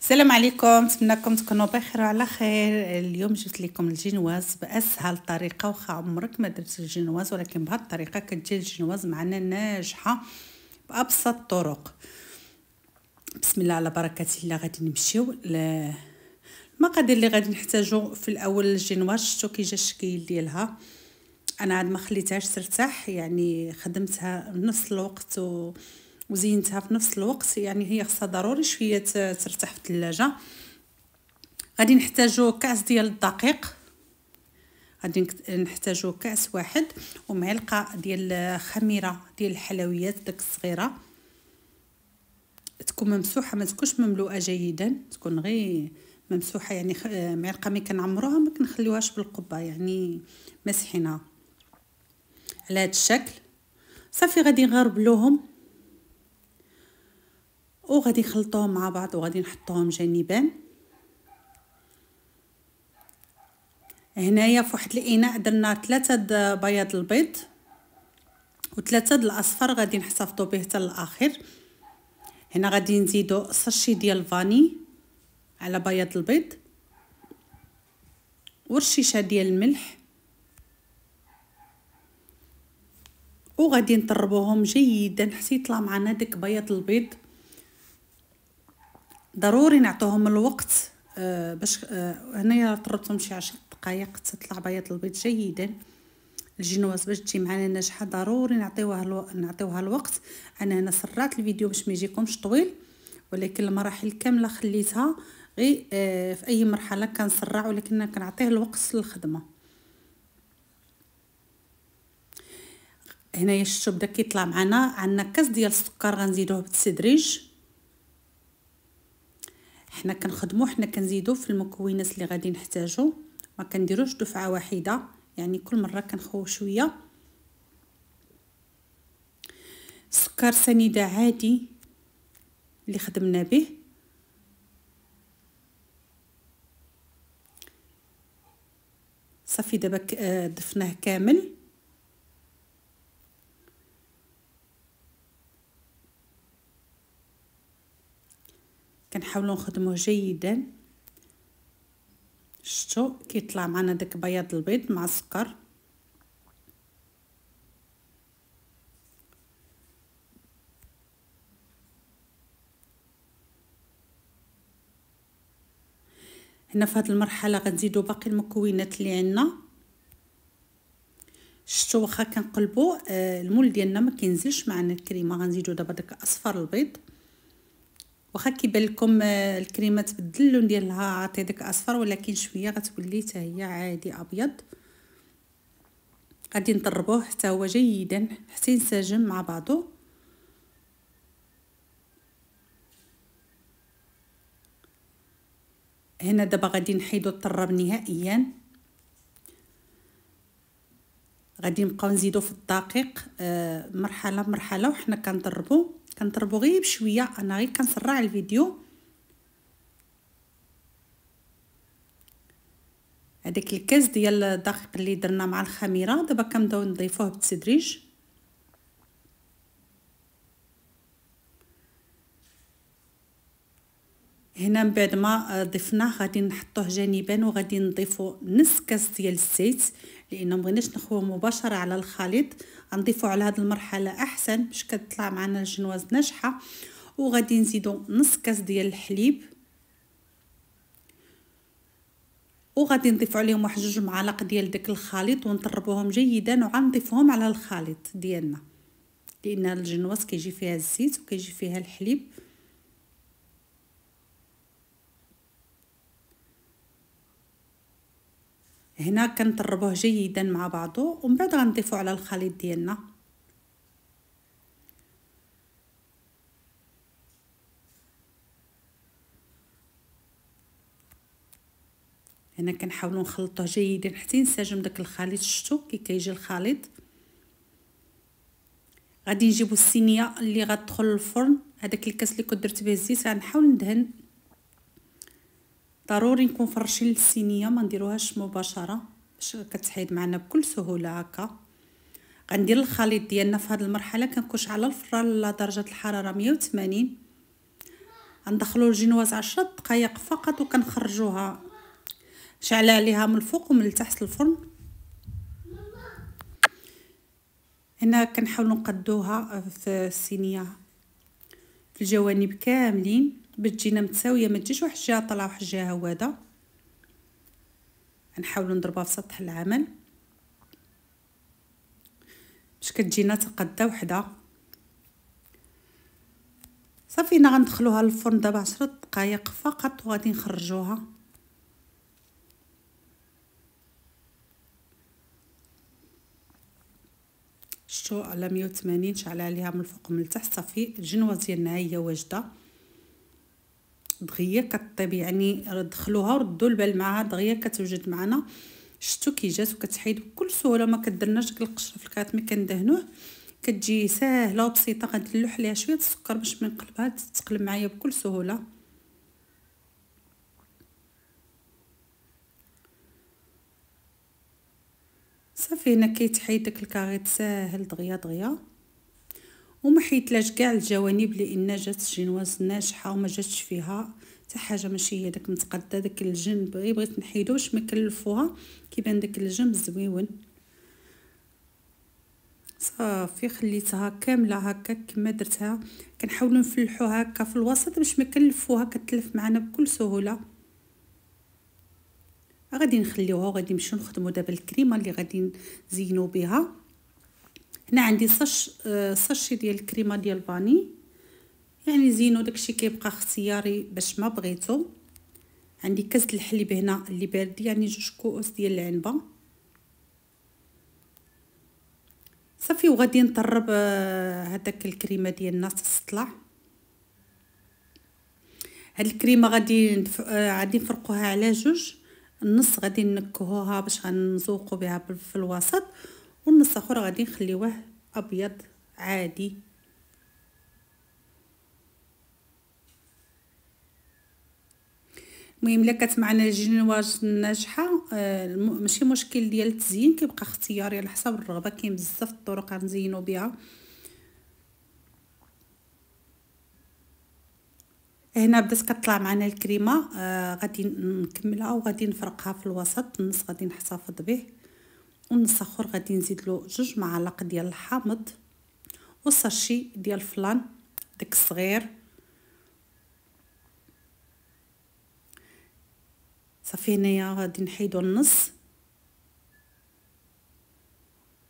السلام عليكم نتمنىكم تكونوا بخير وعلى خير اليوم جبت لكم الجينواز باسهل طريقه واخا عمرك ما درت الجينواز ولكن بهاد الطريقه كتجي الجينواز معنا ناجحه بابسط الطرق بسم الله على بركه الله غادي نمشيو للمقادير اللي غادي نحتاجو في الاول الجينواز شفتو كي جا الشكل ديالها انا عاد ما خليتهاش ترتاح يعني خدمتها نص الوقت و وزينتها في نفس الوقت يعني هي خصها ضروري شويه ترتاح في الثلاجه غادي نحتاجو كاس ديال الدقيق غادي نحتاجو كاس واحد ومعلقه ديال خميره ديال الحلويات داك الصغيره تكون ممسوحه ما تكونش مملوءه جيدا تكون غير ممسوحه يعني معلقه ما كنعمروها ما كنخليوهاش بالقبه يعني مسحينها على هذا الشكل صافي غادي نغربلوهم وغادي نخلطوهم مع بعض وغادي نحطوهم جانبا هنايا فواحد الاناء درنا ثلاثه بياض البيض وثلاثه الاصفر غادي نحتفظوا به حتى الاخر هنا غادي نزيدو صرشي ديال الفاني على بياض البيض ورشيشه ديال الملح وغادي نطربوهم جيدا حتى يطلع معنا داك بياض البيض ضروري نعطوهم الوقت آه، باش آه، هنايا طربتهم شي عشر دقائق تطلع بياض البيض جيدا الجينواز باش تجي معنا ناجحه ضروري نعطيوها الو... نعطيوها الوقت انا هنا سرات الفيديو باش ما يجيكمش طويل ولكن المراحل كامله خليتها غير آه، في اي مرحله كنسرع ولكن كنعطيه الوقت للخدمه هنايا الشوب بدا كيطلع معنا عندنا كاس ديال السكر غنزيدوه بالتدريج حنا كنخدمو حنا كنزيدو في المكونات اللي غادي نحتاجو ما كنديروش دفعه واحده يعني كل مره كنخوي شويه سكر سنيده عادي اللي خدمنا به صافي دابا آه، ضفناه كامل نحاولوا نخدموه جيدا شتو كيطلع معنا داك بياض البيض مع السكر هنا في هذه المرحله غنزيدو باقي المكونات اللي عندنا شتو واخا كنقلبو آه، المول ديالنا ما كينزلش معنا الكريمه غنزيدو دابا داك اصفر البيض واخا كيبان آه، الكريمه تبدل اللون ديالها عطي داك اصفر ولكن شويه غتولي حتى هي عادي ابيض غادي نضربوه حتى هو جيدا حتى ينسجم مع بعضو هنا دابا غادي نحيدو الطراب نهائيا غادي نبقاو نزيدو في الدقيق آه، مرحله مرحله وحنا كنضربو كنضربو غير بشويه انا غير كنسرع الفيديو هذاك الكاس ديال الدقيق اللي درنا مع الخميره دابا كنبداو نضيفوه بالتدريج هنا من بعد ما ضفناه غادي نحطوه جانبا وغادي نضيفو نص كاس ديال الزيت لانه ما بغيناش نخوه مباشره على الخليط غنضيفو على هذه المرحله احسن باش كتطلع معنا الجنواز ناجحه وغادي نزيدو نص كاس ديال الحليب وغادي نضيف عليهم واحد جوج معالق ديال داك الخليط ونطربوهم جيدا وغنضيفهم على الخليط ديالنا لان الجنواز كيجي فيها الزيت وكيجي فيها الحليب هنا كنطربوه جيدا مع بعضو ومن بعد غنضيفو على الخليط ديالنا هنا كنحاولو نخلطوه جيدا حتى ينسجم داك الخليط شفتو كي كيجي الخليط غادي نجيبو الصينيه اللي غتدخل للفرن هذاك الكاس اللي كنت درت به الزيت غنحاول ندهن ضروري نكون فرشين للسينيه ما نديروهاش مباشره باش كتحيد معنا بكل سهوله هكا غندير الخليط ديالنا في هذه المرحله كنكوش على الفران لدرجه درجه الحراره 180 غندخلو الجينواز 10 دقائق فقط وكنخرجوها شعله عليها من الفوق ومن التحت الفرن هنا كنحاولوا نقدوها في الصينيه في الجوانب كاملين بتجينا متساويه ما تجيش واحد الجهه طالعه واحد الجهه هواده نحاولوا نضربها في سطح العمل باش كتجينا تقاده وحده صافي انا غندخلوها للفرن دابا 10 دقائق فقط وغادي نخرجوها شتو على 180 شعلها عليها من الفوق ومن التحت صافي الجنوه ديالنا هي واجده دغيا كطيب يعني دخلوها وردوا البال معها دغيا كتوجد معنا شتو كي جات وكتحيد بكل سهوله ما كدرناش ديك القشره في الكات مي كندهنوه كتجي ساهله وبسيطه غندلوح عليها شويه السكر باش ما نقلبها تتقلب معايا بكل سهوله صافي هنا كيتحيد داك الكاغيط ساهل دغيا دغيا وما حيتلاش كاع الجوانب لان جات الجينواز ناجحه وما جاتش فيها حتى حاجه ماشي هي داك متقده داك الجنب غير إيه بغيت نحيدو باش ما كلفوها كيبان داك الجنب زويون صافي خليتها كامله هكا كما درتها كنحاولوا نفلحوها هكا في الوسط باش ما كلفوها كتلف معنا بكل سهوله غادي نخليوها وغادي نمشيو نخدمو دابا الكريمه اللي غادي نزينو بها هنا عندي سش صاشي آه، ديال الكريمه ديال الفاني يعني زينو داكشي كيبقى اختياري باش ما بغيتو عندي كاس الحليب هنا اللي بارد يعني جوج كؤوس ديال العنبه صافي وغادي نطرب آه، هذاك الكريمه ديالنا تطلع هاد الكريمه غادي ندف... آه، غادي نفرقوها على جوج النص غادي نكهوها باش غنزوقو بها في الوسط والنص اخر غادي نخليوه ابيض عادي المهم الا كانت معنا الجنواج ناجحه آه ماشي مشكل ديال التزيين كيبقى اختياري على حسب الرغبه كاين بزاف الطرق غنزينو بها هنا بدات كطلع معنا الكريمه آه غادي نكملها وغادي نفرقها في الوسط النص غادي نحتفظ به ونص غادي نزيد له جوج معالق ديال الحامض وصاشي ديال فلان داك الصغير صافي هنايا غادي نحيدو النص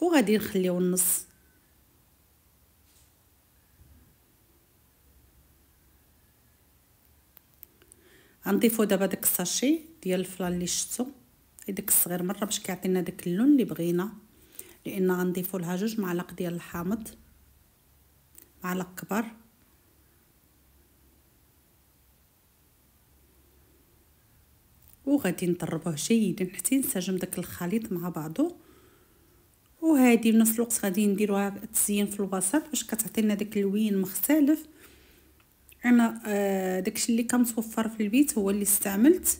وغادي نخليو النص غنضيفو دابا داك الساشي ديال الفلان اللي شتو داك الصغير مره باش كيعطينا داك اللون اللي بغينا لان غنضيفو لها جوج معالق ديال الحامض معلق كبار وغادي نضربوه جيدا حتى ينسجم داك الخليط مع بعضه وهادي بنفس الوقت غادي نديروها تزيين في الوسط باش كتعطينا داك اللوين مختلف انا آه داكشي اللي كان متوفر في البيت هو اللي استعملت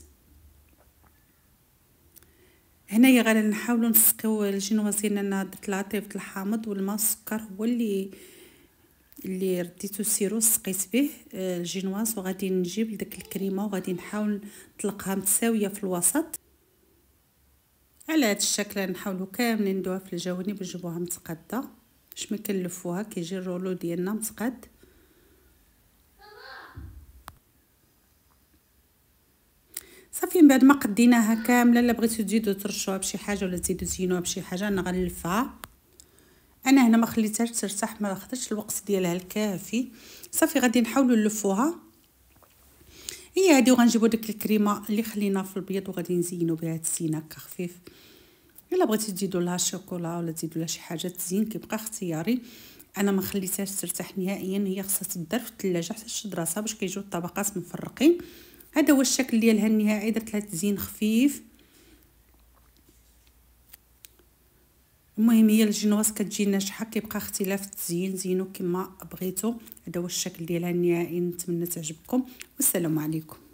هنايا غادي نحاولوا نسقيو الجينواز ديالنا درت العطريف الحامض والماء السكر هو اللي اللي رديتو السيرو سقيت به آه، الجينواز وغادي نجيب ديك الكريمه وغادي نحاول نطلقها متساويه في الوسط على هذا الشكل نحاولوا كاملين ندوها في الجوانب نجيبوها متقاده باش ما كنلفوها كيجي الرولو ديالنا متقاد صافي من بعد ما قديناها كامله الا بغيتو تزيدو ترشوها بشي حاجه ولا تزيدو تزينوها بشي حاجه انا غنلفها انا هنا ما خليتهاش ترتاح ما خدتش الوقت ديالها الكافي صافي غادي نحاولوا نلفوها هي هادي وغنجيبو ديك الكريمه اللي خلينا في البيض وغادي نزينو بها التزيين هكا خفيف الا بغيتي تزيدوا لها شوكولا ولا تزيدوا لها شي حاجه تزين كيبقى اختياري انا ما خليتهاش ترتاح نهائيا هي خاصها تدار في الثلاجه حتى تشد راسها باش كيجيو الطبقات مفرقين هذا هو الشكل ديالها النهائي درت لها تزيين خفيف المهم هي الجنواس كتجي ناجحه كيبقى اختلاف التزيين زينو كما بغيتو هذا هو الشكل ديالها النهائي نتمنى تعجبكم والسلام عليكم